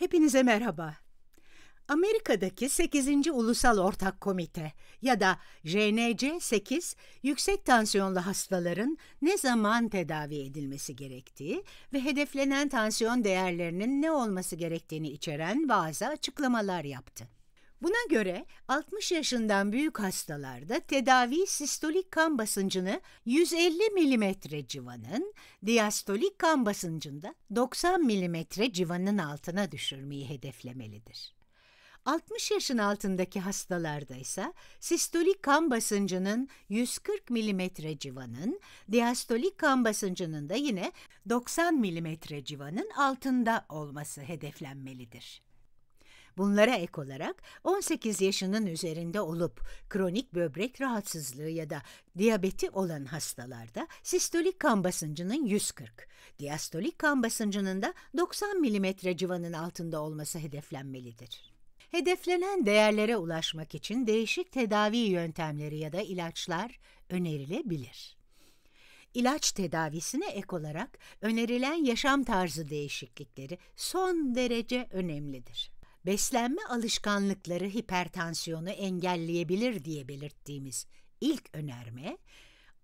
Hepinize merhaba. Amerika'daki 8. Ulusal Ortak Komite ya da JNC 8 yüksek tansiyonlu hastaların ne zaman tedavi edilmesi gerektiği ve hedeflenen tansiyon değerlerinin ne olması gerektiğini içeren bazı açıklamalar yaptı. Buna göre 60 yaşından büyük hastalarda tedavi sistolik kan basıncını 150 mm civanın, diastolik kan basıncında 90 mm civanın altına düşürmeyi hedeflemelidir. 60 yaşın altındaki hastalarda ise sistolik kan basıncının 140 mm civanın, diastolik kan basıncının da yine 90 mm civanın altında olması hedeflenmelidir. Bunlara ek olarak 18 yaşının üzerinde olup kronik böbrek rahatsızlığı ya da diyabeti olan hastalarda sistolik kan basıncının 140, diastolik kan basıncının da 90 mm civanın altında olması hedeflenmelidir. Hedeflenen değerlere ulaşmak için değişik tedavi yöntemleri ya da ilaçlar önerilebilir İlaç tedavisine ek olarak önerilen yaşam tarzı değişiklikleri son derece önemlidir beslenme alışkanlıkları hipertansiyonu engelleyebilir diye belirttiğimiz ilk önerme,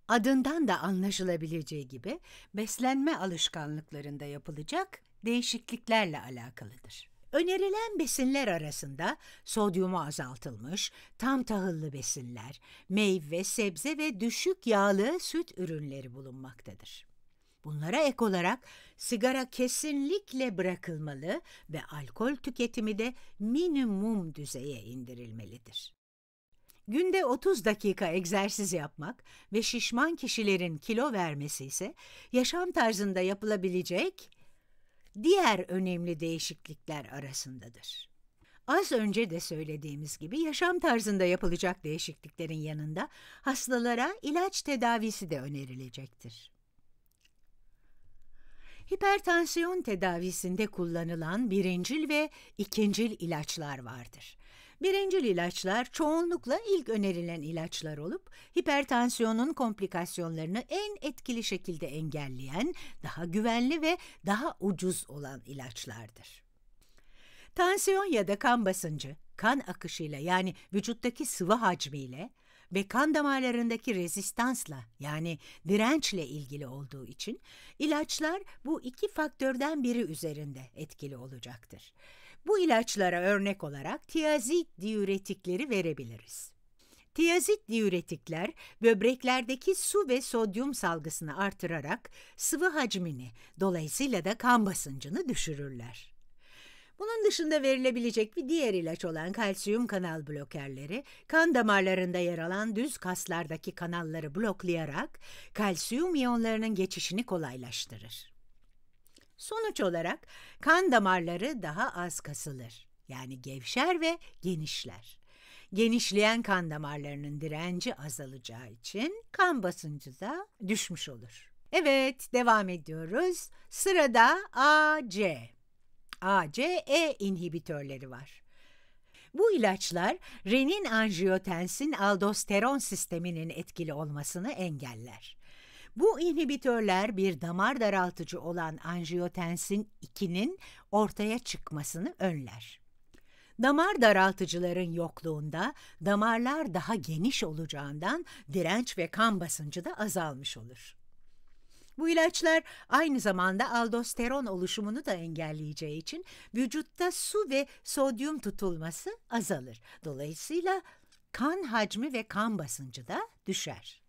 adından da anlaşılabileceği gibi beslenme alışkanlıklarında yapılacak değişikliklerle alakalıdır. Önerilen besinler arasında sodyumu azaltılmış, tam tahıllı besinler, meyve, sebze ve düşük yağlı süt ürünleri bulunmaktadır. Bunlara ek olarak sigara kesinlikle bırakılmalı ve alkol tüketimi de minimum düzeye indirilmelidir. Günde 30 dakika egzersiz yapmak ve şişman kişilerin kilo vermesi ise yaşam tarzında yapılabilecek diğer önemli değişiklikler arasındadır. Az önce de söylediğimiz gibi yaşam tarzında yapılacak değişikliklerin yanında hastalara ilaç tedavisi de önerilecektir hipertansiyon tedavisinde kullanılan birincil ve ikincil ilaçlar vardır. Birincil ilaçlar çoğunlukla ilk önerilen ilaçlar olup hipertansiyonun komplikasyonlarını en etkili şekilde engelleyen, daha güvenli ve daha ucuz olan ilaçlardır. Tansiyon ya da kan basıncı, kan akışıyla yani vücuttaki sıvı hacmiyle ve kan damarlarındaki rezistansla yani dirençle ilgili olduğu için ilaçlar bu iki faktörden biri üzerinde etkili olacaktır. Bu ilaçlara örnek olarak tiazit diüretikleri verebiliriz. Tiazit diüretikler böbreklerdeki su ve sodyum salgısını artırarak sıvı hacmini dolayısıyla da kan basıncını düşürürler. Bunun dışında verilebilecek bir diğer ilaç olan kalsiyum kanal blokerleri, kan damarlarında yer alan düz kaslardaki kanalları bloklayarak kalsiyum iyonlarının geçişini kolaylaştırır. Sonuç olarak kan damarları daha az kasılır. Yani gevşer ve genişler. Genişleyen kan damarlarının direnci azalacağı için kan basıncı da düşmüş olur. Evet, devam ediyoruz. Sırada AC. HCE inhibitörleri var. Bu ilaçlar renin anjiyotensin aldosteron sisteminin etkili olmasını engeller. Bu inhibitörler bir damar daraltıcı olan anjiyotensin 2'nin ortaya çıkmasını önler. Damar daraltıcıların yokluğunda damarlar daha geniş olacağından direnç ve kan basıncı da azalmış olur. Bu ilaçlar aynı zamanda aldosteron oluşumunu da engelleyeceği için vücutta su ve sodyum tutulması azalır. Dolayısıyla kan hacmi ve kan basıncı da düşer.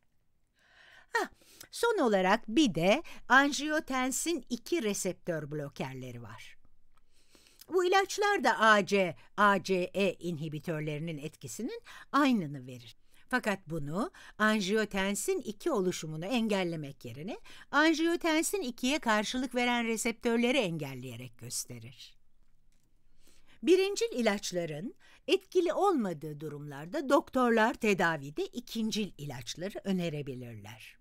Heh, son olarak bir de anjiyotensin 2 reseptör blokerleri var. Bu ilaçlar da AC, ACE inhibitörlerinin etkisinin aynını verir. Fakat bunu anjiyotensin 2 oluşumunu engellemek yerine anjiyotensin 2'ye karşılık veren reseptörleri engelleyerek gösterir. Birincil ilaçların etkili olmadığı durumlarda doktorlar tedavide ikincil ilaçları önerebilirler.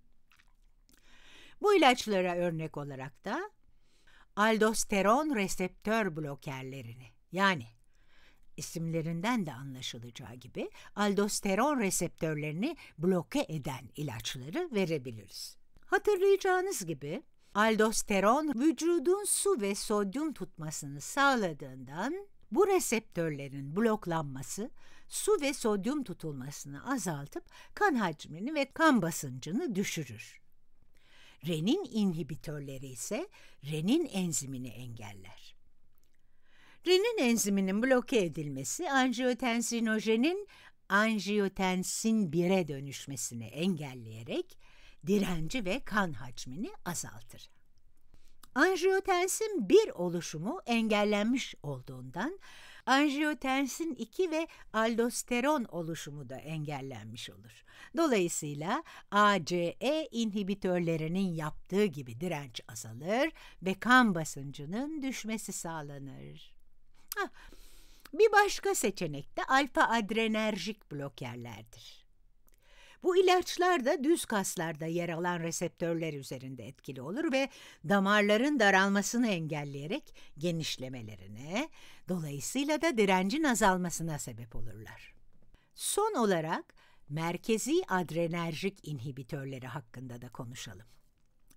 Bu ilaçlara örnek olarak da aldosteron reseptör blokerlerini yani isimlerinden de anlaşılacağı gibi aldosteron reseptörlerini bloke eden ilaçları verebiliriz. Hatırlayacağınız gibi aldosteron vücudun su ve sodyum tutmasını sağladığından bu reseptörlerin bloklanması su ve sodyum tutulmasını azaltıp kan hacmini ve kan basıncını düşürür. Renin inhibitörleri ise renin enzimini engeller. Renin enziminin bloke edilmesi anjiyotensinojenin anjiyotensin 1'e dönüşmesini engelleyerek direnci ve kan hacmini azaltır. Anjiyotensin 1 oluşumu engellenmiş olduğundan anjiyotensin 2 ve aldosteron oluşumu da engellenmiş olur. Dolayısıyla ACE inhibitörlerinin yaptığı gibi direnç azalır ve kan basıncının düşmesi sağlanır. Hah. Bir başka seçenek de alfa adrenerjik blokerlerdir. Bu ilaçlar da düz kaslarda yer alan reseptörler üzerinde etkili olur ve damarların daralmasını engelleyerek genişlemelerine, dolayısıyla da direncin azalmasına sebep olurlar. Son olarak merkezi adrenerjik inhibitörleri hakkında da konuşalım.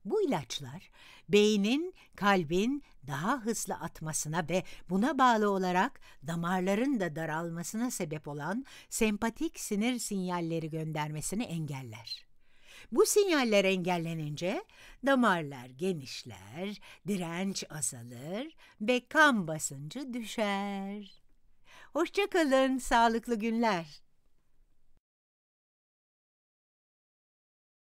Bu ilaçlar beynin, kalbin daha hızlı atmasına ve buna bağlı olarak damarların da daralmasına sebep olan sempatik sinir sinyalleri göndermesini engeller. Bu sinyaller engellenince damarlar genişler, direnç azalır ve kan basıncı düşer. Hoşçakalın, sağlıklı günler.